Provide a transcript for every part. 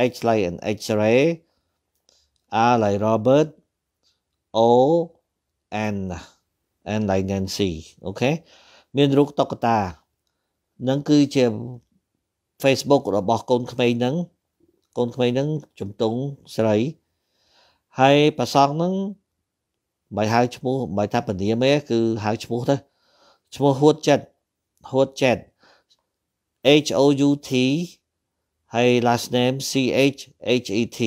H ឡើង X-ray R ឡើង Robert O N N ឡើង Nancy អូខេមានរូបតុក្កតានឹងគឺជា Facebook របស់កូនក្មេងហ្នឹងកូនក្មេងហ្នឹងជំទង់ស្រីហើយប្រសងហ្នឹងមិនហៅឈ្មោះមិនថាពនាមទេគឺហៅឈ្មោះទៅឈ្មោះហួតចិត្តហួតចិត្ត H O U T ហើយ last name C H H E T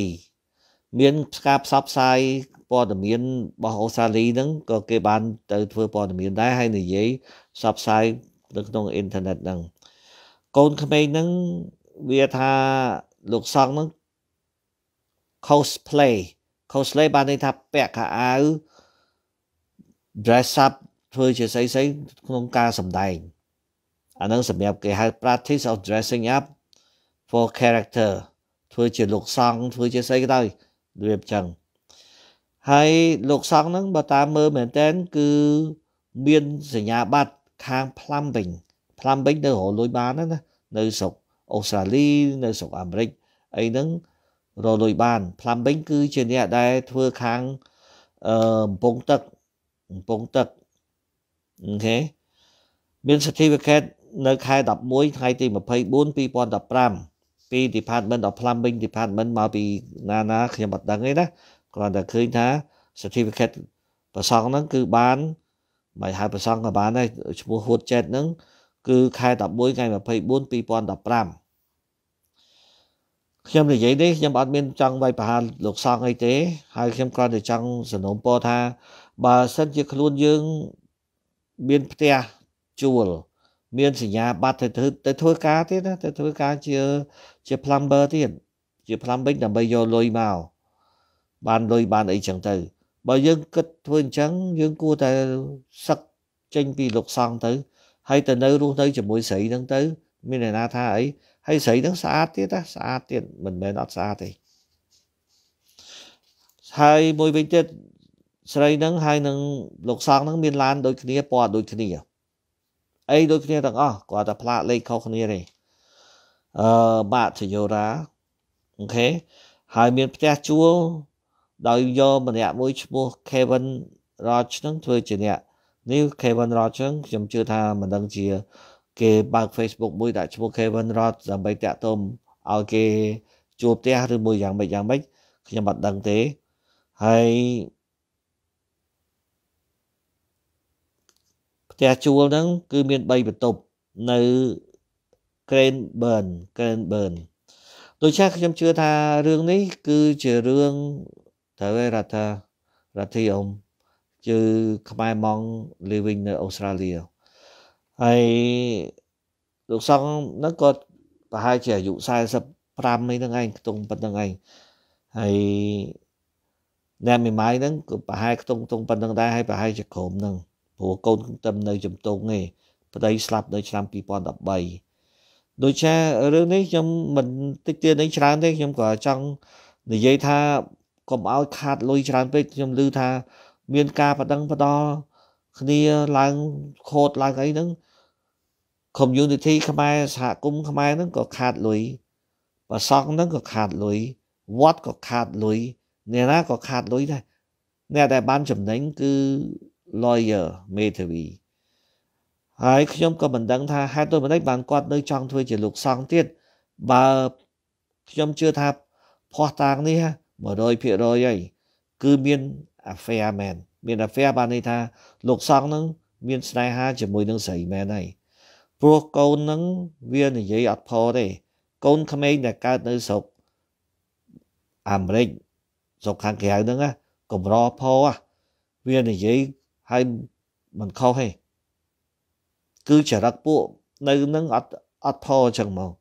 មានការផ្សព្វផ្សាយព័ត៌មានរបស់អូស្ត្រាលីហ្នឹងក៏គេបាន ទៅ ធ្វើព័ត៌មាន ដែរហើយនិយាយផ្សព្វផ្សាយនៅក្នុងអ៊ីនធឺណិតហ្នឹងកូនក្មេងហ្នឹងវាថាលោកសង្ឃហ្នឹង cosplay cosplay បានន័យថាពាក់ខោអាវ dress up ធ្វើជាស្អីស្អីក្នុងការសម្ដែងអាហ្នឹងសម្រាប់គេហៅ practice of dressing up for character ធ្វើជាលោកសង្ឃធ្វើជាស្អីក៏ដោយរបៀបចឹងហើយលោកសង្ឃហ្នឹងបើតាមមើលមែនតើគឺមានសញ្ញាបត្រខាង plumbing plumbing នៅរលួយបានណានៅស្រុកអូស្ត្រាលីនៅស្រុកអាមេរិកអីហ្នឹងរលួយបាន plumbing គឺជាអ្នកដែលធ្វើខាងអឺកំពង់ទឹកកំពង់ទឹកអូខេមាន certificate នៅ ខែ11ថ្ងៃទី24 2015ពី department of plumbing department មកពីណាណាខ្ញុំមិនដឹងទេណាគ្រាន់តែឃើញថា certificate ប្រសងហ្នឹងគឺបានមិនហៅប្រសងក៏បានដែរឈ្មោះហួតចេតហ្នឹងគឺខែ11ខែ24 2015ខ្ញុំនិយាយនេះខ្ញុំអត់មានចង់វាយប្រហារលោកសង្ឃអីទេ ហើយខ្ញុំគ្រាន់តែចង់សំណូមពរថា បើសិនជាខ្លួនយើងមានផ្ទះជួលមានសញ្ញាបត្រទៅធ្វើទៅធ្វើការទៀតណាទៅធ្វើការជាជា plumber ទៀតជា plumbing ដើម្បីយកលុយមកបានលុយបានអីចឹងទៅបើយើងគិតធ្វើអញ្ចឹងយើងគួរតែសឹកចេញពីលោកសង្ឃទៅហើយទៅនៅរស់នៅជាមួយស្រីហ្នឹងទៅមានអ្នកណាថាអីហើយស្រីហ្នឹងស្អាតទៀតណាស្អាតទៀតមិនមែនអត់ស្អាតទេហើយមួយវិញទៀតស្រីហ្នឹងហើយនឹងលោកសង្ឃហ្នឹងមានឡានដូចគ្នាពណ៌ដូចគ្នាអីដូចគ្នាទាំងអស់គាត់តែផ្លាកលេខខុសគ្នាទេអឺបាក់សយោរាអូខេហើយមានផ្ទះជួលដោយយកម្នាក់មួយឈ្មោះ Kevin Roach នឹងធ្វើជាអ្នកនេះ Kevin Roach នឹងខ្ញុំជឿថាមិនដឹងជាគេបើក Facebook មួយដាក់ឈ្មោះ Kevin Roach ដើម្បីតាក់ទងឲ្យគេជួលផ្ទះឬមួយយ៉ាងម៉េចយ៉ាងម៉េចខ្ញុំអត់ដឹងទេហើយផ្ទះជួលហ្នឹងគឺមាន3បន្ទប់នៅ Cranburn Cranburn ដូច្នេះខ្ញុំជឿថារឿងនេះគឺជារឿងត្រូវរដ្ឋារដ្ឋីអមគឺខ្មែរម៉ង living នៅអូស្ត្រាលីហើយលោកសង្ឃហ្នឹងក៏ប្រហែលជាអាយុ45នេះហ្នឹងឯងខ្ទង់ប៉ុណ្្នឹងឯងហើយអ្នកមីម៉ៃហ្នឹងក៏ប្រហែលខ្ទង់ខ្ទង់ប៉ុណ្្នឹងដែរហើយប្រហែលជាក្រុមហ្នឹងព្រោះកូនខ្ទឹមនៅជំទង់ឯងប្តីស្លាប់នៅឆ្នាំ2013ដូច្នេះរឿងនេះខ្ញុំមិនតិចទៀតនេះច្រើនទេខ្ញុំក៏ចង់និយាយថាកុំឲ្យខាតលុយច្រើនពេកខ្ញុំឮថាមានការបដិងបដល់គ្នាឡើងខូតឡើងអីហ្នឹង community ខ្មែរសហគមន៍ខ្មែរហ្នឹងក៏ខាតលុយប្រសង់ហ្នឹងក៏ខាតលុយវត្តក៏ខាតលុយអ្នកណាក៏ខាតលុយដែរអ្នកដែលបានចំណេញគឺ lawyer មេធាវីហើយខ្ញុំក៏មិនដឹងថាហេតុដូចម្តេចបានគាត់នៅចង់ធ្វើជាលោកសង្ឃទៀតបើខ្ញុំជឿថាភ័ស្តុតាងនេះ100%ហើយគឺមាន affair មែនមាន affair បានន័យថា លោកសង្ឃនឹងមានស្នេហាជាមួយនឹងស្រីមែនហើយព្រោះកូននឹងវានិយាយអត់ផទេកូនក្មេងដែលកើតនៅស្រុកអាមេរិកស្រុកខាងក្រៅហ្នឹងកម្រផវានិយាយហើយមិនខុសទេគឺចរិតពួកនៅនឹងអត់អត់ផអញ្ចឹងមក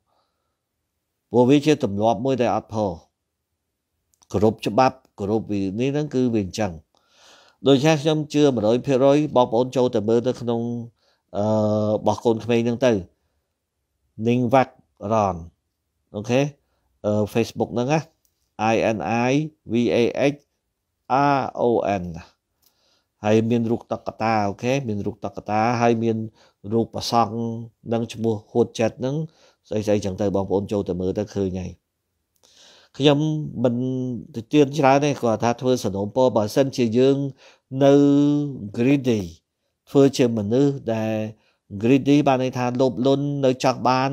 ព្រោះវាជាទម្លាប់មួយដែលអត់ផគោរពច្បាប់គោរពវិនេះហ្នឹងគឺវាអញ្ចឹងដូច្នេះខ្ញុំជឿ100%បងប្អូនចូលទៅមើលទៅក្នុងអឺរបស់កូនក្មេងហ្នឹងទៅនិងវ៉ាក់រ៉នអូខេអឺ Facebook ហ្នឹងណា I N I V A H R O N ណាហើយមានរូបតកតាអូខេ មានរូបតកតាហើយមាន រូបប្រសង់និងឈ្មោះហួតចិត្តនឹងស្អីស្អីចឹងទៅបងប្អូនចូលទៅមើលទៅឃើញហើយខ្ញុំមិនទៅទៀនច្រើនទេគាត់ថាធ្វើសនំពបើសិនជាយើងនៅ greedy ធ្វើជាមនុស្សដែល greedy បានន័យថាលោភលន់នៅចង់បាន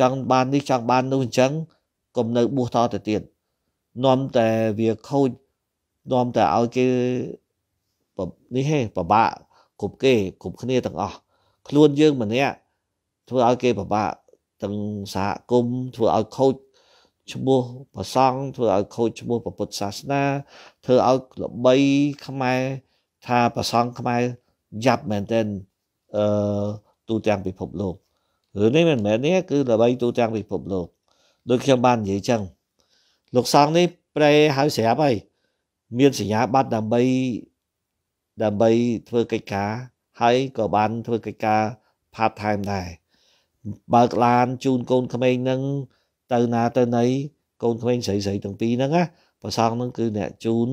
ចង់បាននេះចង់បាននោះអញ្ចឹងកុំនៅបួសតទៅទៀតនាំតែវាខូចនាំតែឲ្យគេនេះហេពិបាកគ្រប់គេគ្រប់គ្នាទាំងអស់ខ្លួនយើងម្នាក់ធ្វើឲ្យគេពិបាកទាំងសហគមន៍ធ្វើឲ្យខូចឈ្មោះប្រសង់ធ្វើឲ្យខូចឈ្មោះពុទ្ធសាសនាធ្វើឲ្យល្បីខ្មែរថាប្រសង់ខ្មែរយ៉ាប់មែនទែនអឺទូទាំងពិភពលោកឬនេះមិនមែននេះគឺល្បីទូទាំងពិភពលោកដូចខ្ញុំបាននិយាយចឹងលោកសង្ឃនេះប្រែហៅស្រាប់ហើយមានសញ្ញាបត្រដើម្បីដើម្បីធ្វើកិច្ចការហើយក៏បានធ្វើកិច្ចការ part time ដែរបើកឡានជូនកូនក្មេងនឹងទៅណាទៅណីកូនក្មេងស្រីស្រីទាំងពីរហ្នឹងណាប្រសងហ្នឹងគឺអ្នកជូន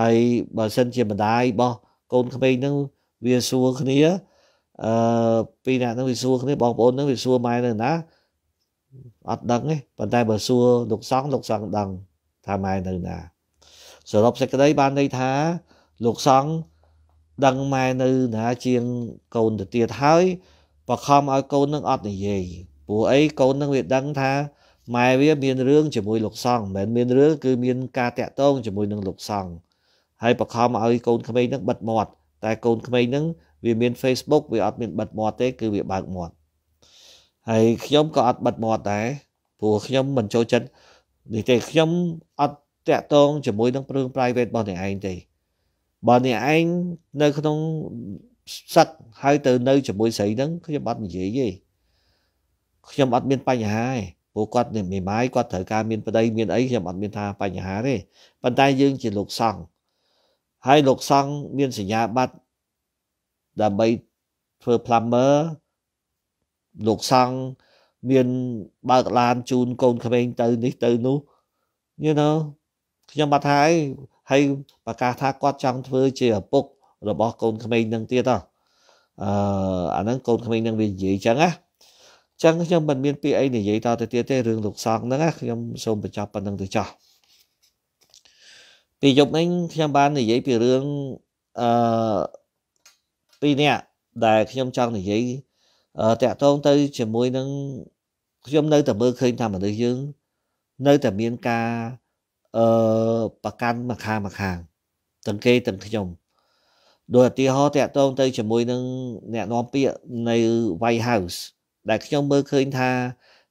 ហើយបើសិនជាម្ដាយរបស់កូនក្មេងហ្នឹងវាសួរគ្នាអឺពីរអ្នកហ្នឹងវាសួរគ្នាបងប្អូនហ្នឹងវាសួរម៉ែនៅណាអត់ដឹងទេប៉ុន្តែបើសួរលោកសង្ឃលោកសង្ឃដឹងថាម៉ែនៅណាសរុបសេចក្តីបានន័យថាលោកសង្ឃដឹងម៉ែនៅណាជាងកូនទៅទៀតហើយបខំឲ្យកូននឹងអត់និយាយព្រោះអីកូននឹងវាដឹងថាម៉ែវា មានរឿងជាមួយលោកសង្ឃមិនមែនមានរឿងគឺមានការតាក់ទងជាមួយនឹងលោកសង្ឃហើយបខំឲ្យកូនក្មេងនឹងបិទមាត់តែកូនក្មេងនឹងវាមាន Facebook វាអត់មានបិទមាត់ទេគឺវាបើកមាត់ហើយខ្ញុំក៏អត់បិទមាត់ដែរព្រោះខ្ញុំមិនចូលចិត្តនេះទេខ្ញុំអត់តាក់ទងជាមួយនឹងព្រឹង private របស់អ្នកឯងទេបើអ្នកឯងនៅក្នុងសឹកហើយទៅនៅជាមួយស្រីហ្នឹងខ្ញុំអត់និយាយទេខ្ញុំអត់មានបញ្ហាទេព្រោះគាត់មានមេម៉ាយគាត់ត្រូវការមានប្តី មានអីខ្ញុំអត់មានថាបញ្ហាទេប៉ុន្តែយើងជាលោកសង្ឃហើយលោកសង្ឃមានសញ្ញាបត្រដើម្បីធ្វើ plumber លោកសង្ឃមានបើកឡានជូនកូនក្មេងទៅនេះទៅនោះ you know ខ្ញុំបាត់ហើយហើយប្រកាសថាគាត់ចង់ធ្វើជាឪពុករបស់កូនក្មេងនឹងទៀតអអឺអាហ្នឹងកូនក្មេងនឹងវានិយាយចឹងណាចឹងខ្ញុំមិនមានពាក្យអីនិយាយតទៅទៀតទេរឿងលោកសង្ឃហ្នឹងណាខ្ញុំសូមបញ្ចប់ប៉ុណ្្នឹងទៅចោះពីយប់នេះខ្ញុំបាននិយាយពីរឿងអឺពីរនាក់ដែលខ្ញុំចង់និយាយតាក់ទងទៅជាមួយនឹងខ្ញុំនៅតែមើលឃើញថាមនុស្សយើងនៅតែមានការអឺប្រកាន់មួយខាងមួយខាងទាំងគេទាំងខ្ញុំដោយឧទាហរណ៍តាក់ទងទៅជាមួយនឹងអ្នកនាំពាក្យនៅ White House ដែលខ្ញុំមើលឃើញថា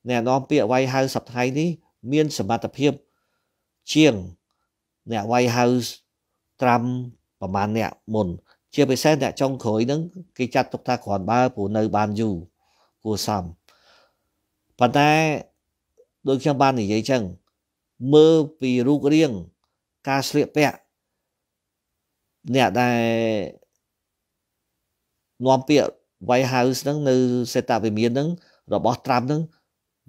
អ្នកនាំពាក្យ White House សប្តាហ៍នេះ មានសមត្ថភាពជាង អ្នក White House ត្រាំប្រហែលអ្នកមុន ជាពិសេសអ្នកចុងក្រោយហ្នឹងគេចាត់ទុកថាគ្រាន់បើព្រោះនៅបានយូរគួរសមប៉ុន្តែដូចខ្ញុំបាននិយាយចឹងមើលពីរូបរាងការស្លៀកពាក់អ្នកដែលនាំពាក្យ White House ហ្នឹងនៅសេតាវិមានហ្នឹងរបស់ត្រាំហ្នឹង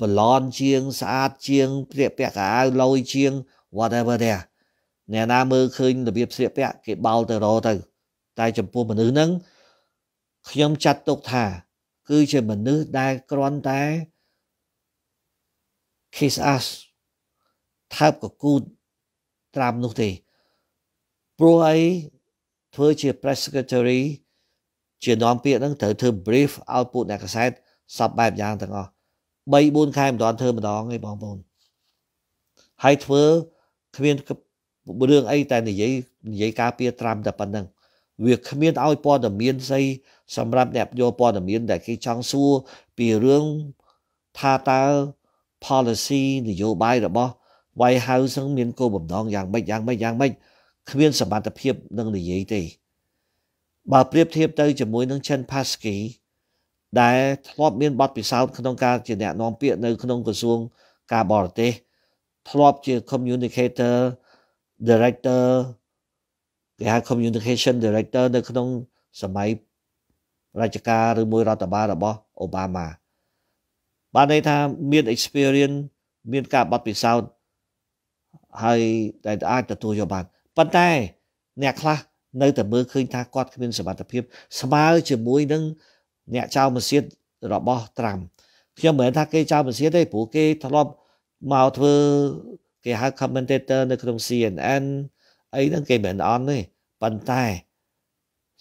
ប្លន់ជាងស្អាតជាងស្លៀកពាក់កៅអៅលយជាង whatever there អ្នកណាមើលឃើញរបៀបស្លៀកពាក់គេបោលទៅរកទៅតែចំពោះមនុស្សហ្នឹងខ្ញុំចាត់ទុកថាគឺជាមនុស្សដែលគ្រាន់តែ kiss us ថើបកគូតត្រាំនោះទេព្រោះអីធ្វើជា press secretary ជានាំពាក្យហ្នឹងត្រូវធ្វើ brief ឲ្យពួកអ្នកកសែតសពបែបយ៉ាងទាំងអស់3 4ខែមិនដល់ធ្វើម្ដងទេបងប្អូនហើយធ្វើ គ្មានរឿងអីតែនិយាយនិយាយការពារត្រាំតែប៉ុណ្្នឹងវាគ្មានឲ្យព័ត៌មានស្អីសម្រាប់អ្នកយកព័ត៌មាន ដែលគេចង់សួរពីរឿងថាតើ policy នយោបាយរបស់ White House នឹងមានគោលបំណងយ៉ាងម៉េចយ៉ាងម៉េចយ៉ាងម៉េចគ្មានសមត្ថភាពនឹងនិយាយទេ បើប្រៀបធៀបទៅជាមួយនឹង Chen Psaki ដែលធ្លាប់មានបទពិសោធន៍ក្នុងការជាអ្នកនាំពាក្យនៅក្នុងក្រសួងការបរទេសធ្លាប់ជា communicator director គេហៅ communication director នៅក្នុងសម័យរាជការឬមួយរដ្ឋបាលរបស់អូបាម៉ាបានន័យថាមាន experience មានការបទពិសោធន៍ហើយដែលអាចទទួលយកបានប៉ុន្តែ អ្នកខ្លះនៅតែមើលឃើញថាគាត់គ្មានសមត្ថភាព ស្មើជាមួយនឹងអ្នកចៅម៉ាស៊ីនរបស់ត្រាំខ្ញុំមិនថាគេចៅម៉ាស៊ីនទេព្រោះគេធ្លាប់មកធ្វើគេហៅ commentator នៅក្នុង CNN អីហ្នឹងគេមិនអន់ទេប៉ុន្តែ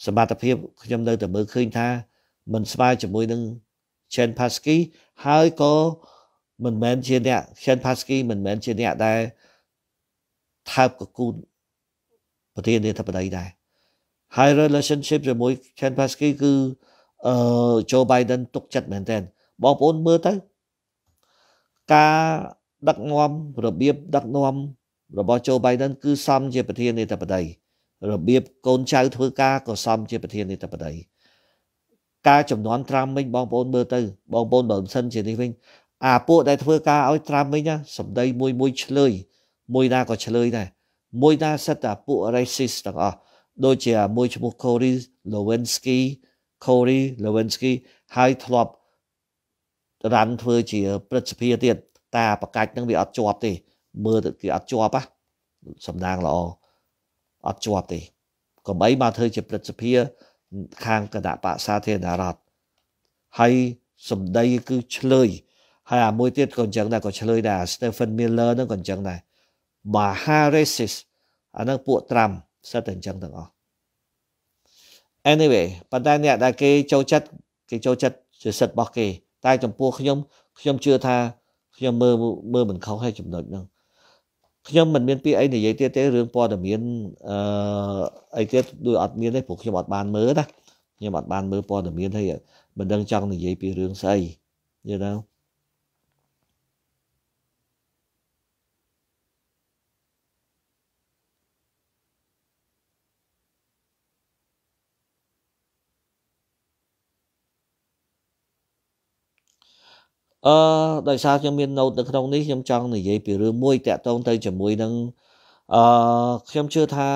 សមត្ថភាពខ្ញុំនៅតែមើលឃើញថា មិនស្មើជាមួយនឹង Chen Pasky ហើយក៏មិនមែនជាអ្នក Chen Pasky មិនមែនជាអ្នកដែលថើបកគូនប្រធានាធិបតីដែរហើយ relationship ជាមួយ Chen Paskey គឺអឺ Joe Biden ទុកចិត្តមែនតើបងប្អូនមើលទៅការដឹកនាំរបៀបដឹកនាំរបស់ Joe Biden គឺសមជា ប្រធានាធិបតីរបៀបកូនចៅ ធ្វើការក៏សមជាប្រធានាធិបតីការចំនួនត្រាំវិញបងប្អូនមើលទៅបងប្អូនបើមិនសិនជានេះវិញអាពួកដែលធ្វើការឲ្យត្រាំវិញណាសម្ដីមួយមួយឆ្លើយមួយណាក៏ឆ្លើយដែរមួយណាសិតតែពួក racist ទាំងអស់ដូចជាមួយឈ្មោះ Cory Lewinsky Cory Lewinsky ហើយធ្លាប់រ៉ាន់ធ្វើជាព្រឹទ្ធសភាទៀតតាប្រកាច់នឹងវាអត់ជាប់ទេមើលទៅគេអត់ជាប់ហ៎សំដាងល្អអត់ជាប់ទេកុំអីមកធ្វើជាព្រឹទ្ធសភាខាងគណៈបកសាធារណរដ្ឋហើយសម្ដីគឺឆ្លើយហើយអាមួយទៀតក៏អញ្ចឹងដែរក៏ឆ្លើយដែរ Stephen Miller ហ្នឹងក៏អញ្ចឹងដែរ Baharesis អានឹងពួកត្រាំសិតតែអញ្ចឹងទាំងអស់ Anyway ប៉ុន្តែអ្នកដែលគេចូលចិត្តគេចូលចិត្តជាសិទ្ធិរបស់គេតែចំពោះខ្ញុំខ្ញុំជឿថាខ្ញុំមើលមើលមិនខុសហើយចំណុចហ្នឹងខ្ញុំមិនមានពាក្យអីនិយាយទៀតទេរឿងព័ត៌មានអឺអីទៀតដូចអត់មានទេព្រោះខ្ញុំអត់បានមើលណាខ្ញុំអត់បានមើលព័ត៌មានហើយមិនដឹងចង់និយាយពីរឿងស្អី you know អឺដោយសារខ្ញុំមាន note នៅក្នុងនេះខ្ញុំចង់និយាយពីរឿងមួយតាក់ទងទៅជាមួយនឹងអឺខ្ញុំជឿថា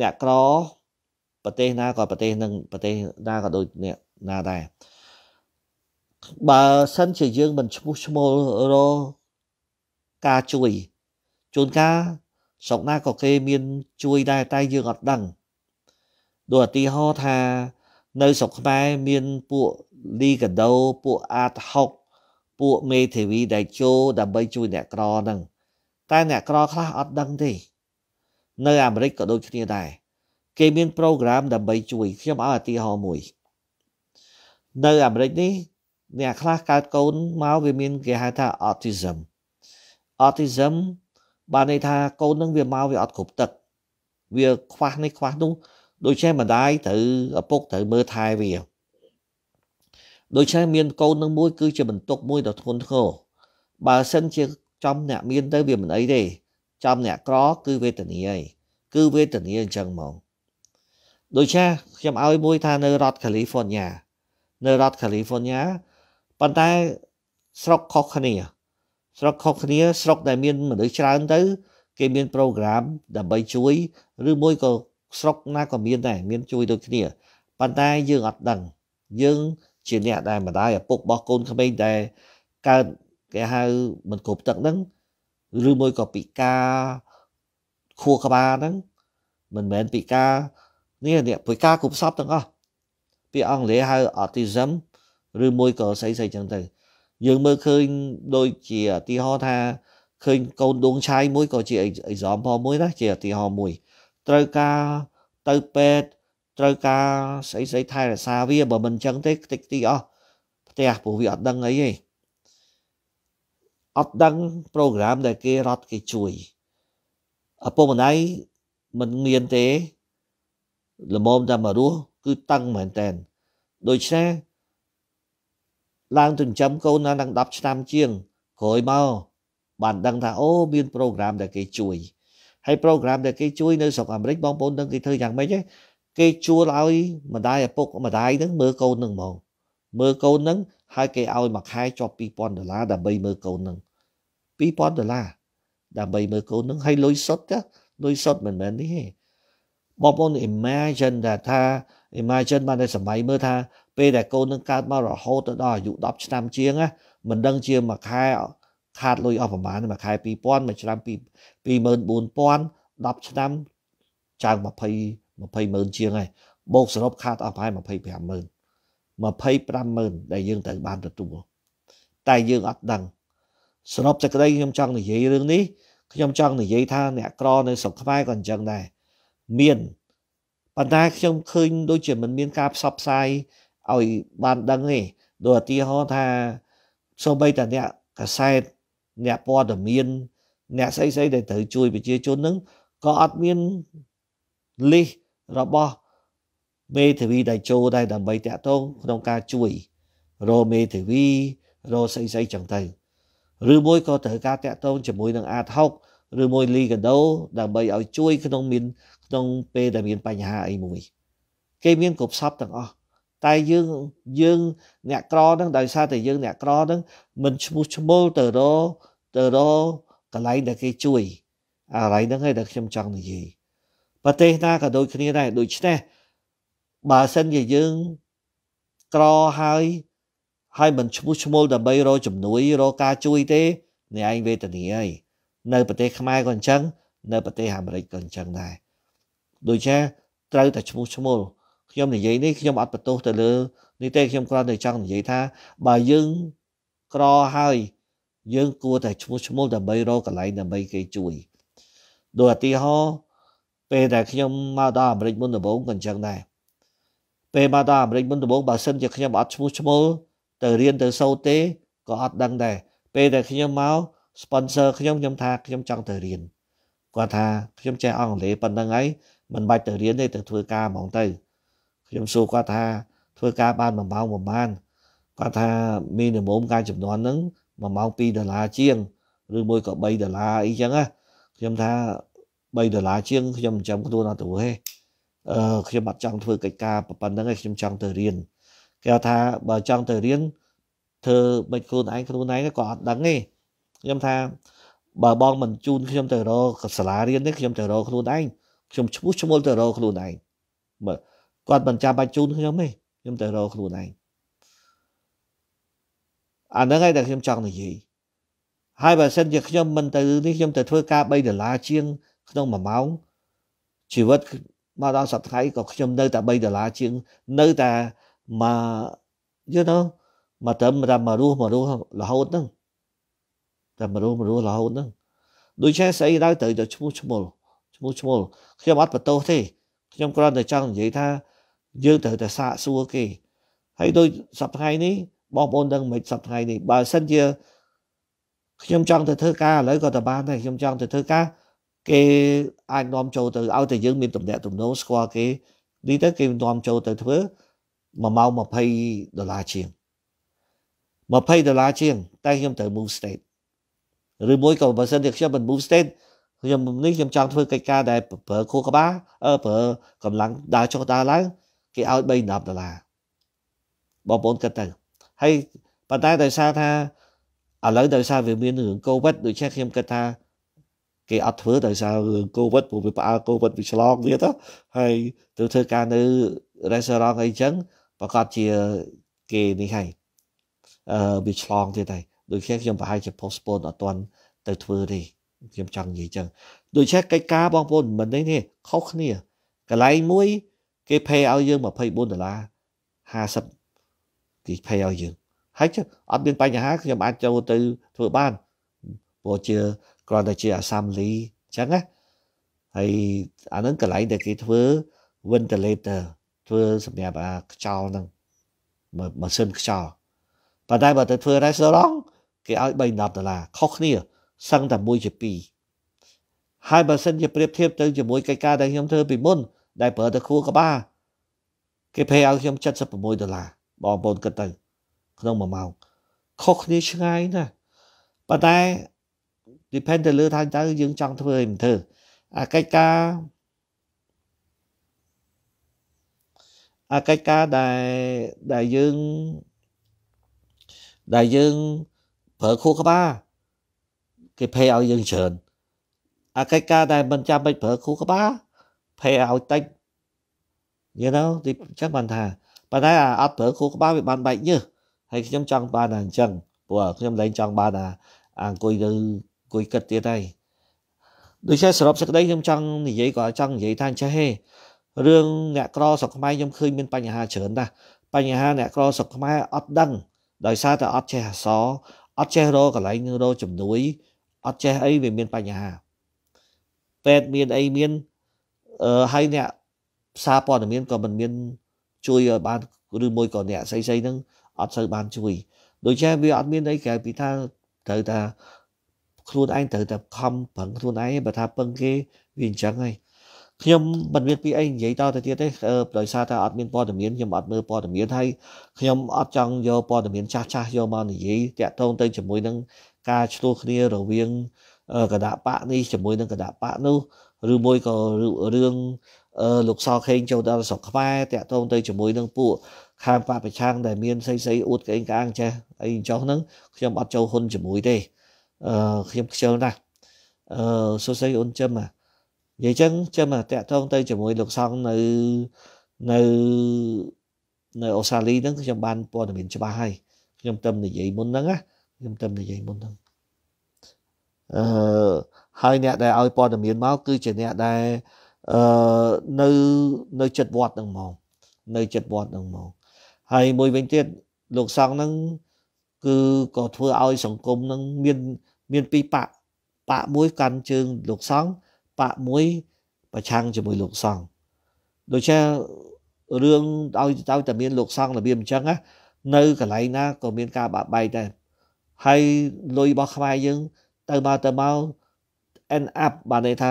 អ្នកក្រប្រទេសណាក៏ប្រទេសនឹងប្រទេសណាក៏ដូចអ្នកណាដែរបើសិនជាយើងមិនឈ្មោះឈ្មោលរការជួយជួនកាលស្រុកណាក៏គេមាន ជួយដែរតែយើងអត់ដឹងដូចឧទាហរណ៍ថានៅស្រុកខ្មែរមានពួកលីកាដូពួកអាតហុកពួកមេធាវីដែលចូលដើម្បីជួយអ្នកក្រហ្នឹងតែអ្នកក្រខ្លះអត់ដឹងទេនៅអាមេរិកក៏ដូចគ្នាដែរគេមាន program ដើម្បីជួយខ្ញុំឲ្យឧទាហរណ៍មួយ នៅអាមេរិកនេះអ្នកខ្លះកើតកូនមកវាមាន គេហៅថា autism autism បានន័យថាកូននឹងវាមកវាអត់គ្រប់ទឹកវាខ្វះនេះខ្វះនោះដូច្នេះម្ដាយត្រូវឪពុកត្រូវមើលថែវាដូច្នេះមានកូននឹងមួយគឺជាបន្ទុកមួយដ៏ធ្ងន់ធ្ងរបើសិនជាចំអ្នកមានទៅវាមិនអីទេចំអ្នកក្រគឺវេទនាឯងគឺវេទនាអញ្ចឹងហ្មងដូច្នេះខ្ញុំឲ្យមួយថានៅរដ្ឋកាលីហ្វ័រញ៉ានៅរដ្ឋកាលីហ្វ័រញ៉ាប៉ុន្តែស្រុកខុសគ្នាស្រុកខុសគ្នាស្រុកដែលមាន មនុស្សច្រើនទៅ គេមានប្រូក្រាមដើម្បីជួយ ឬមួយក៏ស្រុកណាក៏មានដែរមាន ជួយដូចគ្នាប៉ុន្តែយើងអត់ដឹងយើងជាអ្នកដែលម្ដាយឪពុករបស់កូនក្មេងដែលកើតគេហៅមិនគ្រប់ទឹកហ្នឹងឬមួយក៏ពិការខួរក្បាលហ្នឹងមិនមែនពិការនេះអ្នកពិការគ្រប់សពទាំងអស់ពាក្យអង់គ្លេសហៅ autism ឬមួយក៏ស្អីស្អីចឹងទៅយើងមើលឃើញដូចជាឧទាហរណ៍ថាឃើញកូនដួងឆាយមួយក៏ជា example មួយណាជាឧទាហរណ៍មួយត្រូវការទៅពេទ្យត្រូវការស្អីស្អីថែរក្សាវាបើមិនអញ្ចឹងទេខ្ទេចខ្ទីអស់ផ្ទះព្រោះវាអត់ដឹងអីទេអត់ដឹង program ដែលគេរត់គេជួយឪពុកម្ដាយមិនមានទេល្មមតែមករស់គឺតឹងមែនតែនដូច្នេះឡើងទៅចិញ្ចឹមកូនដល់10ឆ្នាំជាងក្រោយមកបានដឹងថាអូមាន program ដែលគេជួយហើយ program ដែលគេជួយនៅស្រុកអាមេរិកបងប្អូនដឹងគេធ្វើយ៉ាងម៉េចទេគេជួលឲ្យម្ដាយឪពុកម្ដាយហ្នឹងមើលកូនហ្នឹងហ្មងមើលកូនហ្នឹងហើយគេឲ្យមួយខែជាប់2000ដុល្លារដើម្បីមើលកូនហ្នឹង2000ដុល្លារដើម្បីមើលកូនហ្នឹងហើយលុយសុទ្ធចាលុយសុទ្ធមិនមែននេះទេបងប្អូន imagine ដែលថា imagine បានតែសម័យមើលថាពេលដែលកូននឹងកើតមករហូតទៅដល់អាយុ10ឆ្នាំជាងណាមិនដឹងជាមួយខែខាតលុយអស់ប្រមាណមួយខែ2000មួយឆ្នាំ2 24000 10ឆ្នាំចាង20 200,000ជាងហើយបូកសរុបខាតអស់ប្រហែល250,000 250,000ដែលយើងត្រូវបានទទួលតែយើងអត់ដឹងសរុបតែក្តីខ្ញុំចង់និយាយរឿងនេះខ្ញុំចង់និយាយថាអ្នកក្រនៅស្រុកខ្មែរក៏អញ្ចឹងដែរមានប៉ុន្តែខ្ញុំឃើញដូចជាមិនមានការផ្សព្វផ្សាយឲ្យបានដឹងទេដូចឧទាហរណ៍ថាសូម្បីតែអ្នកកសែតអ្នកព័ត៌មាន អ្នកស្អីស្អីដែលត្រូវជួយប្រជាជនហ្នឹងក៏អត់មានលិខិតរបស់មេធាវីដែលចូលដែរដើម្បីតាក់ទងក្នុងការជួយរមេធាវីរស្អីស្អីចឹងទៅឬមួយក៏ត្រូវការតាក់ទងជាមួយនឹងអាតហុកឬមួយលីកាដូដើម្បីឲ្យជួយ ក្នុងមានក្នុងពេលដែលមានបញ្ហាអីមួយគេមានគ្រប់សពទាំងអស់តែយើងយើងអ្នកក្រនឹងដោយសារតែយើងអ្នកក្រនឹងមិនឈ្មោះឈ្មោលទៅរទៅរកន្លែងដែលគេជួយអាកន្លែងហ្នឹងឯងដែលខ្ញុំចង់និយាយប្រទេសណាក៏ដូចគ្នាដែរដូច្នេះបើសិនជាយើងក្រហើយហើយមិនឈ្មោះឈ្មោលដើម្បីរកជំនួយរកការជួយទេអ្នកឯងវេទនាហើយនៅប្រទេសខ្មែរក៏អញ្ចឹងនៅប្រទេសអាមេរិកក៏អញ្ចឹងដែរដូច្នេះត្រូវតែឈ្មោះឈ្មោលខ្ញុំនិយាយនេះខ្ញុំអត់បន្ទោសទៅលើនេះទេខ្ញុំគ្រាន់តែចង់និយាយថាបើយើងក្រហើយយើងគួរតែឈ្មោះឈ្មោលដើម្បីរកកន្លែងដើម្បីគេជួយដោយឧទាហរណ៍ពេលដែលខ្ញុំមកដល់អាមេរិកមុនដំបូងក៏អញ្ចឹងដែរពេលមកដល់អាមេរិកមុនដំបូងបើសិនជាខ្ញុំអត់ឈ្មោះឈ្មោលទៅរៀនទៅសូត្រទេក៏អត់ដឹងដែរពេលដែលខ្ញុំមក sponsor ខ្ញុំខ្ញុំថាខ្ញុំចង់ទៅរៀនគាត់ថាខ្ញុំចេះអង់គ្លេសប៉ុណ្ណឹងហើយមិនបាច់ទៅរៀនទេទៅធ្វើការហ្មងទៅ ខ្ញុំសួរគាត់ថាធ្វើការបានមួយម៉ោងប្រហែលគាត់ថា minimum ការចំនួនហ្នឹង1ម៉ោង2ដុល្លារជាងឬមួយក៏3ដុល្លារអីចឹងណាខ្ញុំថា3ដុល្លារជាងខ្ញុំចាំខ្លួនអត់ទៅទេអឺខ្ញុំអត់ចង់ធ្វើកិច្ចការប៉ុណ្្នឹងឯងខ្ញុំចង់ទៅរៀនគេថាបើចង់ទៅរៀនធ្វើបិទខ្លួនឯងខ្លួនឯងក៏អត់ដឹងទេខ្ញុំថាបើបង មិនជូនខ្ញុំទៅរកសាលារៀនទេខ្ញុំទៅរកខ្លួនឯងខ្ញុំឈ្មោះឈ្មោះទៅរកខ្លួនឯងមើលគាត់មិនចាំបាច់ជូនខ្ញុំទេខ្ញុំទៅរកខ្លួនឯងអាហ្នឹងឯងដែលខ្ញុំចង់និយាយហើយបើសិនជាខ្ញុំមិនទៅនេះខ្ញុំទៅធ្វើការ3ដុល្លារជាងក្នុងមួយម៉ោងជីវិតមកដល់សប្តាហ៍ក៏ខ្ញុំនៅតែ3ដុល្លារជាងនៅតែមក you know មកតាមតែមករស់មករស់រហូតហ្នឹងតែមករស់មករស់រហូតហ្នឹងដូចជាស្អីដល់ទៅទៅឈ្មោះឈ្មោះឈ្មោះឈ្មោះខ្ញុំអត់បន្ទោសទេខ្ញុំគ្រាន់តែចង់និយាយថាយើងត្រូវតែសាកសួរគេហើយដូចសប្តាហ៍នេះបងប្អូនដឹងមិនសប្តាហ៍នេះបើសិនជាខ្ញុំចង់ទៅធ្វើការឥឡូវក៏ទៅបានដែរខ្ញុំចង់ទៅធ្វើការគេអាចនាំចូលទៅឲ្យតែយើងមានតំណែងទំនោរស្គាល់គេនេះទៅគេនាំចូលទៅធ្វើ1ម៉ោង20ដុល្លារជាង20ដុល្លារជាងតែខ្ញុំត្រូវ move state ឬមួយក៏បើសិនជាខ្ញុំមិន move state ខ្ញុំនេះខ្ញុំចង់ធ្វើកិច្ចការដែលប្រើខួរក្បាលអឺប្រើកម្លាំងដើរចុះដើរឡើងគេឲ្យ3 10ដុល្លារបងប្អូនគិតទៅហើយប៉ុន្តែដោយសារថាឥឡូវដោយសារវាមានរឿង Covid ដូច្នេះខ្ញុំគិតថាគេអត់ធ្វើដោយសាររឿង Covid ព្រោះវាផ្អើល Covid វាឆ្លងវាទៅហើយទៅធ្វើការនៅ restaurant អីចឹងប្រកាសជាគេនេះហើយអឺវាឆ្លងទៀតហើយដូច្នេះខ្ញុំប្រហែលជា postpone អត់ទាន់ ទៅធ្វើទេខ្ញុំចង់និយាយចឹងដូច្នេះកិច្ចការបងប្អូនមិននេះខុសគ្នាកន្លែងមួយ គេ pay ឲ្យយើង24ដុល្លារ50គេ pay ឲ្យយើងហើយអត់មានបញ្ហាខ្ញុំអាចចូលទៅធ្វើបានព្រោះជាគ្រាន់តែជា assembly អញ្ចឹងណាហើយអានឹងកន្លែងដែលគេធ្វើ ventilator ធ្វើសម្រាប់អាខ្យល់ហ្នឹងម៉ាស៊ីនខ្យល់ប៉ុន្តែបើទៅធ្វើ restaurant គេឲ្យ3ដប់ដុល្លារខុសគ្នាសឹងតែមួយជា2ហើយបើសិនជាប្រៀបធៀបទៅជាមួយកិច្ចការដែលខ្ញុំធ្វើពីមុន ដែលប្រើទៅខួរក្បាលគេផ្ញើឲ្យខ្ញុំ76ដុល្លារបងប្អូនគិតទៅក្នុងមួយម៉ោងខុសគ្នាឆ្ងាយណាស់ប៉ុន្តែ depend លើថាតើយើងចង់ធ្វើអីមិនធ្វើអាកិច្ចការអាកិច្ចការដែលដែលយើងដែលយើងប្រើខួរក្បាលគេភ័យឲ្យយើងច្រើនអាកិច្ចការដែលមិនចាំបាច់ប្រើខួរក្បាលភ័យឲ្យតិច you know ទីចាំបានថាប៉ុន្តែអាអត់ប្រើខួរក្បាលវាបានបែកញើសហើយខ្ញុំចង់បានតែអញ្ចឹងព្រោះខ្ញុំលែងចង់បានតែអង្គុយនៅគួយគិតទៀតហើយដូច្នេះសរុបសេចក្តីខ្ញុំចង់និយាយក៏ចង់និយាយថាអញ្ចេះហេរឿងអ្នកក្រស្រុកខ្មែរខ្ញុំឃើញមានបញ្ហាច្រើនណាស់បញ្ហាអ្នកក្រស្រុកខ្មែរអត់ដឹងដោយសារតែអត់ចេះអសអត់ចេះរកកន្លែងរកជំនួយអត់ចេះអីវាមានបញ្ហាពេទ្យមានអីមានអឺហើយអ្នកផ្សារព័ត៌មានក៏មិនមានជួយឲ្យបានឬមួយក៏អ្នកស្អីស្អីហ្នឹងអត់សូវបានជួយដូច្នេះវាអត់មានអីក្រៅពីថាត្រូវថាខ្លួនឯងត្រូវតែខំប្រឹងខ្លួនឯងបើថាពឹងគេវាអញ្ចឹងហើយខ្ញុំមិនមានពីអីនិយាយតទៅទៀតទេដោយសារតែអត់មានព័ត៌មានខ្ញុំអត់មើលព័ត៌មានហើយខ្ញុំអត់ចង់យកព័ត៌មានចាស់ចាស់យកមកនិយាយតាក់ទងទៅជាមួយនឹងការឆ្លោះគ្នារវាងកដបៈនេះជាមួយនឹងកដបៈនោះឬមួយក៏រឿងលោកសខេងចូលដល់ស្រុកខ្មែរតាក់ទងទៅជាមួយនឹងពួកខាងបពប្រឆាំងដែលមានសីសីអួតកេងកាងចេះអីចោះហ្នឹងខ្ញុំអត់ចូលហ៊ុនជាមួយទេអឺខ្ញុំខ្ជិលណាស់អឺសួស្ដីអូនចឹមអានិយាយចឹងចឹមអាតាក់ទងទៅជាមួយលោកសង្ឃនៅនៅនៅអូស្ត្រាលីហ្នឹងខ្ញុំបានព័ត៌មានច្បាស់ហើយខ្ញុំទៅនិយាយមុនហ្នឹងណាខ្ញុំទៅនិយាយមុនហ្នឹងអឺហើយអ្នកដែលឲ្យព័ត៌មានមកគឺជាអ្នកដែលអឺនៅនៅចិត្តវត្តហ្នឹងហ្មងនៅចិត្តវត្តហ្នឹងហ្មងហើយមួយវិញទៀតលោកសង្ឃហ្នឹងគឺក៏ធ្វើឲ្យសង្គមនឹងមានមានពីរបាក់បាក់មួយកាន់ជើងលោកសង្ឃបាក់មួយប្រឆាំងជាមួយលោកសង្ឃដូច្នេះរឿងឲ្យទៅតែមានលោកសង្ឃរបៀបអញ្ចឹងណានៅកន្លែងណាក៏មានការបាក់បែកដែរហើយលុយរបស់ខ្មែរយើងទៅមកទៅមក end up បានន័យថា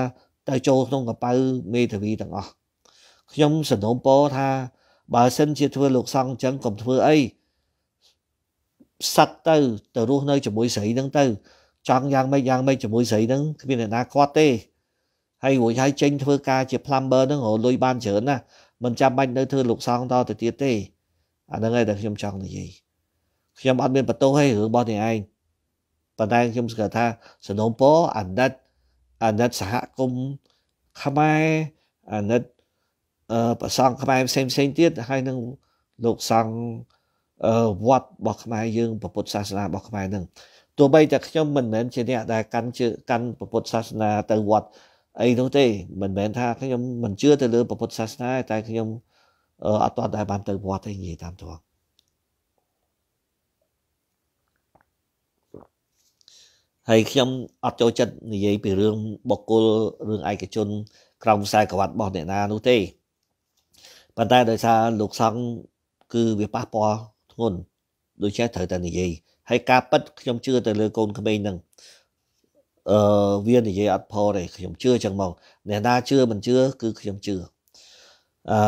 ទៅចូលក្នុងកប៉ៅមេធាវីទាំងអស់ខ្ញុំសន្និដ្ឋានថាបើសិនជាធ្វើលោកសង្ឃអញ្ចឹងកុំធ្វើអីសັດទៅទៅរស់នៅជាមួយស្រីហ្នឹងទៅចង់យ៉ាងម៉េចយ៉ាងម៉េចជាមួយស្រីហ្នឹងគ្មានអ្នកណាគាត់ទេហើយរួចហើយចេញធ្វើការជា plumber ហ្នឹងរលុយបានច្រើនណាស់មិនចាំបាច់នៅធ្វើលោកសងតទៅទៀតទេអាហ្នឹងឯងដែលខ្ញុំចង់និយាយខ្ញុំអត់មានបន្ទោសទេរឿងរបស់នេះឯងប៉ុន្តែខ្ញុំស្គាល់ថាសនំពអាណិតអាណិតសហគមន៍ខ្មែរអាណិតអឺប្រសងខ្មែរផ្សេងផ្សេងទៀតហើយនឹងលោកសង្ឃវត្តរបស់ខ្មែរយើងពុទ្ធសាសនារបស់ខ្មែរហ្នឹងទោះបីតែខ្ញុំមិនមែនជាអ្នកដែលកាន់ជឿកាន់ពុទ្ធសាសនាទៅវត្តអីនោះទេ មិនមែនថាខ្ញុំមិនជឿទៅលើពុទ្ធសាសនា តែខ្ញុំអត់ទាន់ដែរបានទៅវត្តទេនិយាយតាមត្រង់ហើយខ្ញុំអត់ចូលចិត្តនិយាយពីរឿងបុគ្គលរឿងឯកជន ក្រោមខ្សែក្រវ៉ាត់របស់អ្នកណានោះទេប៉ុន្តែដោយសារលោកសង្ឃគឺវាប៉ះពាល់ធ្ងន់ដូចជាត្រូវតែនិយាយហើយការប៉ັດខ្ញុំជឿទៅលើកូនក្មេងហ្នឹងអឺវានិយាយអត់ផលទេខ្ញុំជឿចឹងមកអ្នកណាជឿមិនជឿគឺខ្ញុំជឿអឺ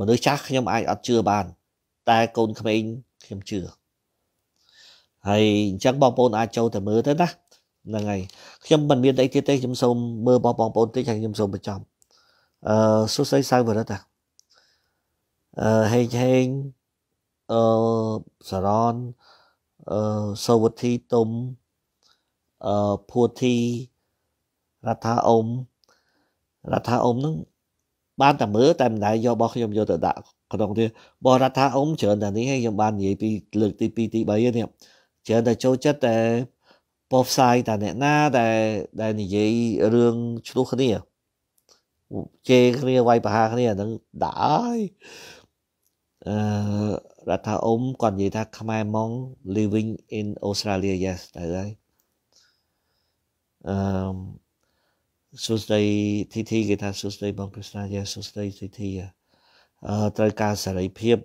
មនុស្សចាស់ខ្ញុំអាចអត់ជឿបានតែកូនក្មេងខ្ញុំជឿហើយអញ្ចឹងបងប្អូនអាចចូលទៅមើលទៅណាហ្នឹងហើយខ្ញុំមិនមានអីទៀតទេខ្ញុំសូមមើលបងបងប្អូនតិចហើយខ្ញុំសូមបញ្ចប់អឺសុខសីសៅវរិតអឺហេងហេងអឺសរនអឺសវធីទុំអឺភួធីរដ្ឋាអ៊ំរដ្ឋាអ៊ំនឹងបានតែមើលតែមិនដែលយករបស់ខ្ញុំយកទៅដាក់ក្នុងនេះបរដ្ឋាអ៊ំច្រើនតែនេះហើយខ្ញុំបាននិយាយពីលើកទី2ទី3នេះច្រើនតែចូលចិត្តតែប៉ុផ្សាយតែអ្នកណាដែលដែលនិយាយរឿងឆ្លោះគ្នាជេរគ្នាវាយប្រហារគ្នាហ្នឹងដាក់ហើយអឺគាត់ថាអ៊ំគាត់និយាយថាខ្មែរម៉ង living in Australia yes ទៅហើយអឺសួស្តីធីធីគេថាសួស្តីបងប្រស្នាយេសួស្តីធីធីអឺត្រូវការសេរីភាព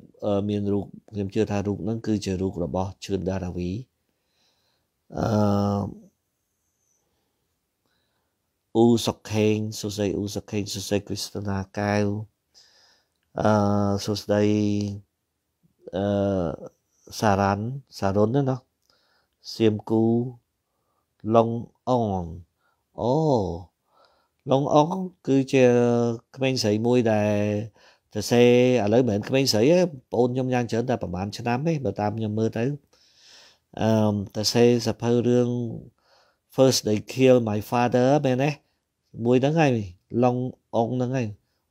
មានរូបខ្ញុំជឿថារូបហ្នឹងគឺជារូបរបស់ឈឿនដារាវីអឺអ៊ូសុកខេងសួស្តីអ៊ូសុកខេងសួស្តីគ្រីស្តណាកែវអឺសួស្តីអឺសារ៉ាន់សារ៉ុនណាសៀមគូឡុងអងអូឡុងអងគឺជាក្មេងស្រីមួយដែលសរសេរឥឡូវមិនមែនក្មេងស្រីទេបងអូនខ្ញុំយ៉ាងច្រើនតែប្រហែលឆ្នាំទេបើតាមខ្ញុំមើលទៅអឺសរសេរសភៅរឿង First They Kill My Father មែនទេមួយហ្នឹងហើយឡុងអងហ្នឹងហើយ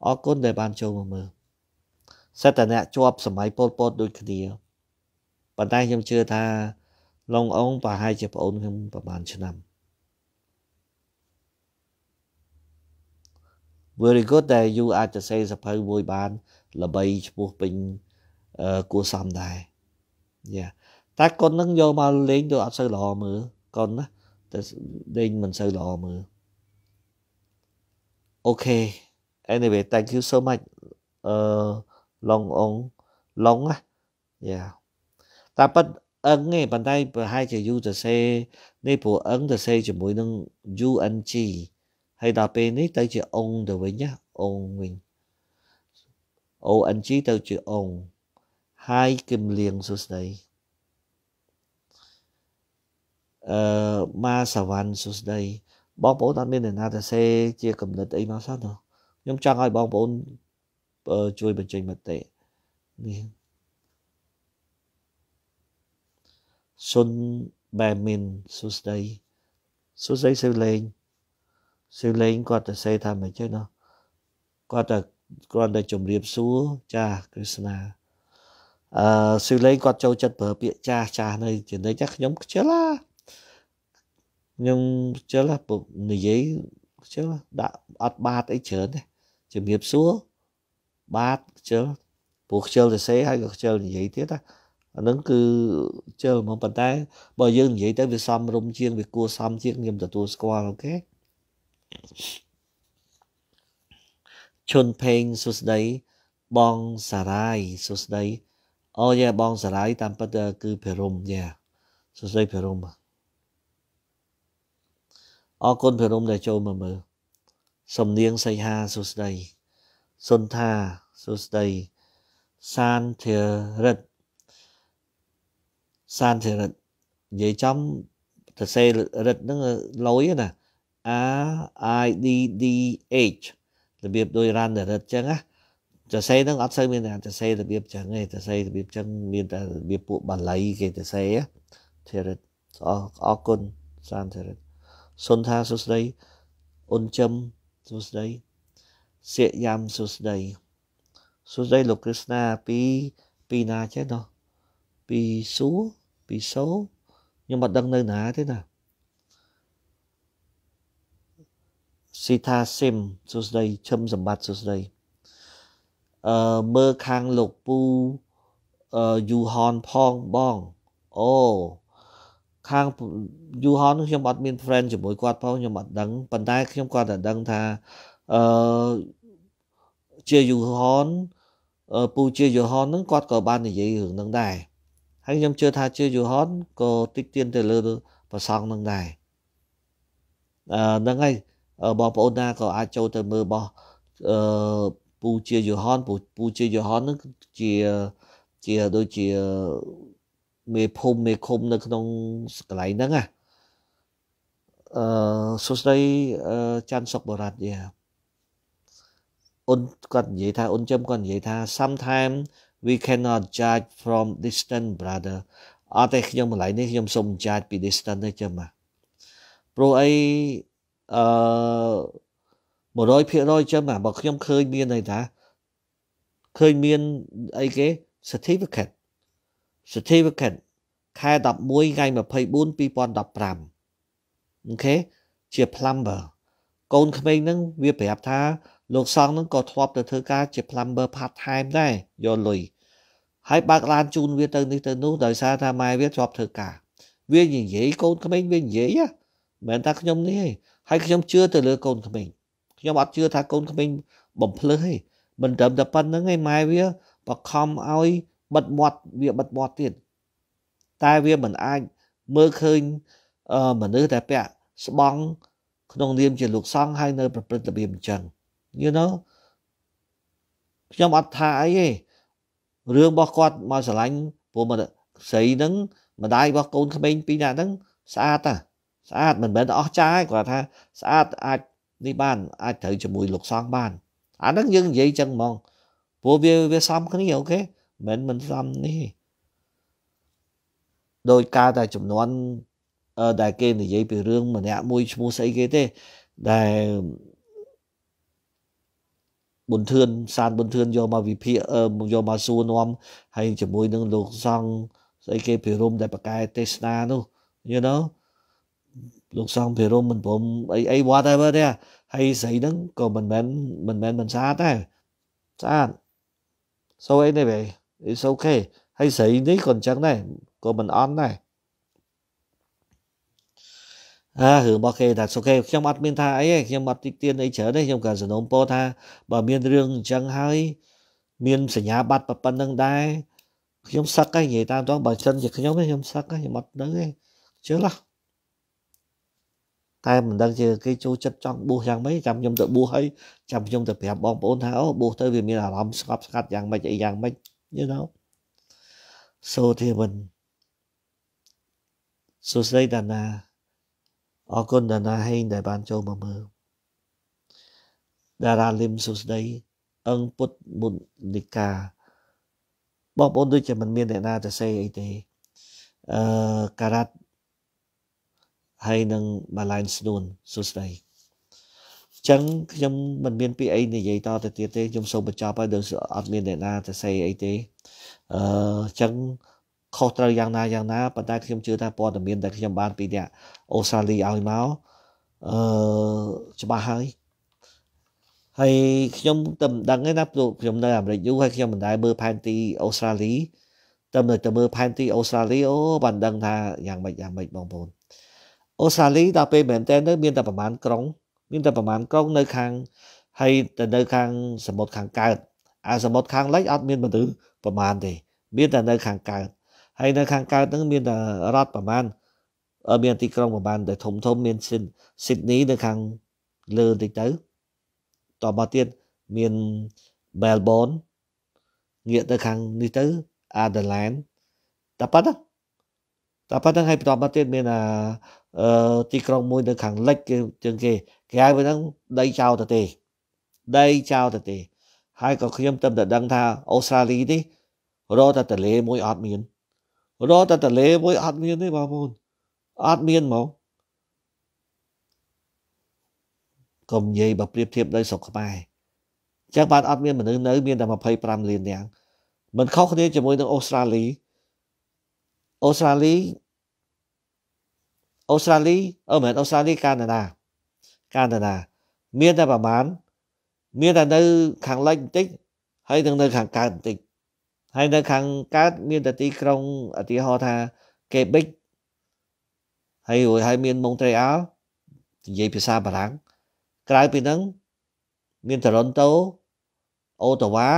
អរគុណដែលបានចូលមកមើលសិតតែអ្នកជាប់សម័យពលពតដូចគ្នាប៉ុន្តែខ្ញុំជឿថាឡុងអងប្រហែលជាប្អូនខ្ញុំប្រហែលឆ្នាំ very good ដែល you អាចទៅសេសភៅមួយបានល្បីឈ្មោះពេញគួសមដែរយ៉ាតែកូននឹងយកមកលេងទៅអត់សូវល្អមើលកូនណាតែលេងមិនសូវល្អមើលអូខេ anyway thank you so much អឺឡុងអ៊ុងឡុងណាយ៉ាតែប៉ិតអឹងទេប៉ុន្តែប្រហែលជា U ទៅសេនេះព្រោះអឹងទៅសេជាមួយនឹង UNG ហើយដល់ពេលនេះទៅជាអ៊ុងទៅវិញណាអ៊ុងវិញ ONG ទៅជាអ៊ុងហើយគឹមលៀងសុស្ដីអឺម៉ាសវណ្ណសុស្ដីបងប្អូនអត់មានអ្នកណាទៅសេជាកំណត់អីមកសោះខ្ញុំចង់ឲ្យបងប្អូនជួយបញ្ចេញមតិនេះសុនបែមីនសុស្ដីសុស្ដីសិវលេងសិវលេងគាត់ទៅសេថាមិនចេះណោះគាត់ទៅគាត់ទៅជំរាបសួរចាគ្រិស្ណាអឺសិវលេងគាត់ចូលចិត្តប្រើពាក្យចាស់ចាស់នៅជានិច្ចខ្ញុំខ្ជិលណាខ្ញុំខ្ជិលណាពុកនិយាយខ្ជិលដាក់អត់បាតអីច្រើនទេជំរាបសួរបាទខ្ជិលព្រោះខ្ជិលទៅសេហើយក៏ខ្ជិលនិយាយទៀតណាអានឹងគឺជិលហ្មងប៉ុន្តែបើយើងនិយាយទៅវាសំរុំជាងវាគួរសមជាងខ្ញុំទទួលស្គាល់អូខេឈុនផេងសុស្ដី បងសារាយសុស្ដីអូយ៉ាបងសារាយតាមពិតគឺភិរមយ៉ាសុស្ដីភិរមអរគុណភិរមដែលចូលមកមើលសំនៀងសីហាសុស្ដីសុនថាសួស្ដីសានធិរិទ្ធសានធិរិទ្ធនិយាយចំទៅសេរិទ្ធហ្នឹងលយណា R I D D H របៀបដូចរ៉ាន់រិទ្ធអញ្ចឹងណាសរសេរហ្នឹងអត់សូវមានសរសេររបៀបចឹងទេសរសេររបៀបចឹងមានតែរបៀបពួកបាលីគេសរសេរធិរិទ្ធអរគុណសានធិរិទ្ធសុនថាសុស្ដីអ៊ុនចឹមសុស្ដីសិយយ៉ាំសុស្ដីសុស្ដីលោកគ្រឹស្ណាពីពីណាចេះណោះពីសួរពីសូខ្ញុំមិនដឹងនៅណាទេណាស៊ីថាស៊ីមសុស្ដីឈឹមសម្បត្តិសុស្ដីអឺមើលខាងលោកពូអឺយូហនផងបងអូខាងយូហនខ្ញុំអត់មាន friend ជាមួយគាត់ផងខ្ញុំអត់ដឹងប៉ុន្តែខ្ញុំគាត់តែដឹងថាអឺជាយូហនពូជាយូហនហ្នឹងគាត់ក៏បាននិយាយរឿងហ្នឹងដែរហើយខ្ញុំជឿថាជាយូហនក៏តិចទៀនទៅលើប្រសងហ្នឹងដែរអឺហ្នឹងហើយបងប្អូនណាក៏អាចចូលទៅមើលរបស់អឺពូជាយូហនពូពូជាយូហនហ្នឹងជាជាដូចជាមេភូមិមេឃុំនៅក្នុងកន្លែងហ្នឹងណាអឺសួស្តីច័ន្ទសុកបរតយាអ៊ុនគាត់និយាយថាអ៊ុនចឹមគាត់និយាយថា sometimes we cannot judge from distance brother អត់ទេខ្ញុំម្ល៉េះនេះខ្ញុំសូម judge ពី distance ទេចឹមណាព្រោះអីអឺ100%ចឹមណាបើខ្ញុំឃើញមានអីថាឃើញមានអីគេ certificate certificate ខែ11ថ្ងៃ24 2015អូខេជា plumber កូនក្មេងហ្នឹងវាប្រាប់ថាលោកសង្ឃនឹងក៏ធ្លាប់ទៅធ្វើការជា plumber part time ដែរយកលុយហើយបើកឡានជូនវាទៅនេះទៅនោះដោយសារថាម៉ែវាធ្លាប់ធ្វើការ វានិយាយកូនក្មេងវានិយាយមិនថាខ្ញុំនេះទេហើយខ្ញុំជឿទៅលើកូនក្មេងខ្ញុំអត់ជឿថាកូនក្មេងបំភ្លឺទេមិនត្រឹមតែប៉ុណ្្នឹងឯងម៉ែវាបខំឲ្យបិទមាត់វាបិទមាត់ទៀតតែវាមិនអាចមើលឃើញមនុស្សតែពាក់ស្បង់ក្នុងនាមជា លោកសង្ឃហើយនៅ ប្រព្រឹត្តរបៀបអញ្ចឹង you know ខ្ញុំអត់ថាអីទេរឿងរបស់គាត់មកឆ្លាញ់ព្រោះមកស្រីហ្នឹងម្ដាយរបស់កូនក្មេងពីរនាក់ហ្នឹងស្អាតតាស្អាតមិនមែនអស់ចាទេគាត់ថាស្អាតអាចនេះបានអាចត្រូវជាមួយលោកសង្ឃបានអាហ្នឹងយើងនិយាយចឹងហ្មងព្រោះវាវាសំគ្នាអូខេមិនមិនសំនេះដោយការតែចំនួនដែលគេនិយាយពីរឿងម្នាក់មួយឈ្មោះស្អីគេទេដែលប៊ុនធឿនសានប៊ុនធឿនយកមកវិភាគយកមកសួរនាំហើយជាមួយនឹងលោកសង្ឃស្អីគេភិរមដែលបកែទេសនានោះ you know លោកសង្ឃភិរមមិនព្រមអីអី whatever ទេហើយស្រីហ្នឹងក៏មិនមែនមិនមែនមិនស្អាតដែរស្អាត so anyway it's okay ហើយស្រីនេះក៏អញ្ចឹងដែរក៏មិនអន់ដែរអាហឺមកគេថាអូខេខ្ញុំអត់មានថាអីទេខ្ញុំអត់ទីទានអីច្រើនទេខ្ញុំក៏សំណូមពរថាបើមានរឿងអញ្ចឹងហើយមានសញ្ញាបត្រប៉ុណ្ណឹងដែរខ្ញុំសឹកហើយនិយាយតាមត្រង់បើចិនជាខ្ញុំខ្ញុំសឹកខ្ញុំអត់ដឹងទេជឿឡោះតែមិនដឹងជាគេចូលចិត្តចង់បួសយ៉ាងម៉េចចាំខ្ញុំទៅបួសហើយចាំខ្ញុំទៅប្រាប់បងប្អូនថាអូបួសទៅវាមានអារម្មណ៍ស្ងប់ស្ងាត់យ៉ាងម៉េចអីយ៉ាងម៉េច you know so ទេមិនសួស្តីតាណាអរគុណដល់ណាហេងដែលបានចូលមកមើលតារាលឹមសុស្ដីអង្គពុទ្ធមុនិកាបងប្អូនដូចជាមិនមានអ្នកណាទៅសេអីទេអឺការ៉ាត់ហើយនឹងបាឡាញស្នួនសុស្ដីចឹងខ្ញុំមិនមានពាក្យអីនិយាយតទៅទៀតទេខ្ញុំសូមបញ្ចប់ហើយដោយអត់មានអ្នកណាទៅសេអីទេអឺចឹងខុសត្រូវយ៉ាងណាយ៉ាងណាប៉ុន្តែខ្ញុំជឿថាព័ត៌មានដែលខ្ញុំបានពីអ្នកអូស្ត្រាលីឲ្យមកអឺច្បាស់ហើយហើយខ្ញុំតែមិនដឹងទេណាព្រោះខ្ញុំនៅអាមេរិកយូរហើយខ្ញុំមិនដែលមើលផែនទីអូស្ត្រាលីតែមើលតែមើលផែនទីអូស្ត្រាលីអូបានដឹងថាយ៉ាងម៉េចយ៉ាងម៉េចបងប្អូនអូស្ត្រាលីដល់ពេលមែនតើនៅមានតែប្រមាណក្រុង មានតែប្រមាណក្រុងនៅខាងហើយទៅនៅ ខាងសមុទ្រខាងកើតអាសមុទ្រខាងលិចអត់មានមនុស្សប្រមាណទេ មានតែនៅខាងកើតហើយនៅខាងកើតហ្នឹងមានរដ្ឋប្រមាណមានទីក្រុងប្រមាណដែលធំធំមានស៊ីនស៊ីដនីនៅខាងលើបន្តិចទៅតបមកទៀតមានមែលប៊នងាកទៅខាងនេះទៅអាដេឡែនតែប៉ុណ្ណឹងតែប៉ុណ្ណឹងហើយបន្តមកទៀតមានអាទីក្រុងមួយនៅខាងលិចគេជាងគេគេហៅវាហ្នឹងដីចោលទៅទេដីចោលទៅទេហើយក៏ខ្ញុំតែដឹងថាអូស្ត្រាលីនេះរកតែទលេមួយអត់មានរកតែតលេមួយអត់មានទេបងប្អូនអត់មានហ្មងកុំនិយាយបើប្រៀបធៀបនៅស្រុកខ្មែរចឹងបានអត់មានមនុស្សនៅ មានតែ25លាននាក់មិនខុសគ្នាជាមួយនឹងអូស្ត្រាលីអូស្ត្រាលីអូស្ត្រាលីអឺមែនអូស្ត្រាលីកាណាដាកាណាដាមានតែប្រហែលមានតែនៅ ខាងលិចបន្តិចហើយនឹងនៅ ខាងកើតបន្តិចហើយនៅខាងកើតមានតែទីក្រុងឧទាហរណ៍ថាកេបិចហើយរួចហើយមានម៉ុងត្រេអាល់និយាយភាសាបារាំងក្រៅពីហ្នឹងមានតរ៉ុនតូអូតាវ៉ា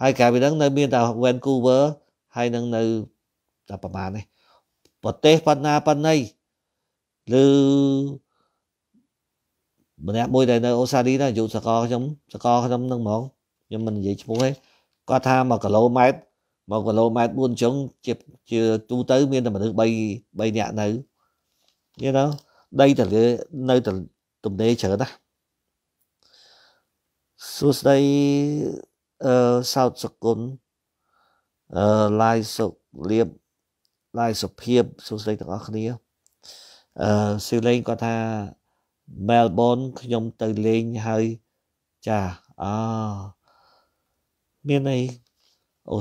ហើយក្រៅពីហ្នឹងនៅមានតែ Vancouver ហើយនឹងនៅតែប្រហែលនេះប្រទេសប៉ុណ្ណាប៉ុណ្ណីឬម្នាក់មួយដែលនៅអូសាឌីណាយុសកលខ្ញុំសកលខ្ញុំនឹងហ្មងខ្ញុំមិននិយាយឈ្មោះទេគាត់ថា1គីឡូម៉ែត្រ1គីឡូម៉ែត្រ4ចុងជាជាទូទៅមានតែមនុស្ស3 3នាក់នៅយល់ទេដីតលានៅទំនេរច្រើនណាសួស្ដីអឺសោតសគុណអឺឡាយសុខលៀបឡាយសុភាពសួស្ដីទាំងអស់គ្នាអឺស៊ីលេងគាត់ថា Melbourne ខ្ញុំទៅលេងហើយចាអឺ Menaí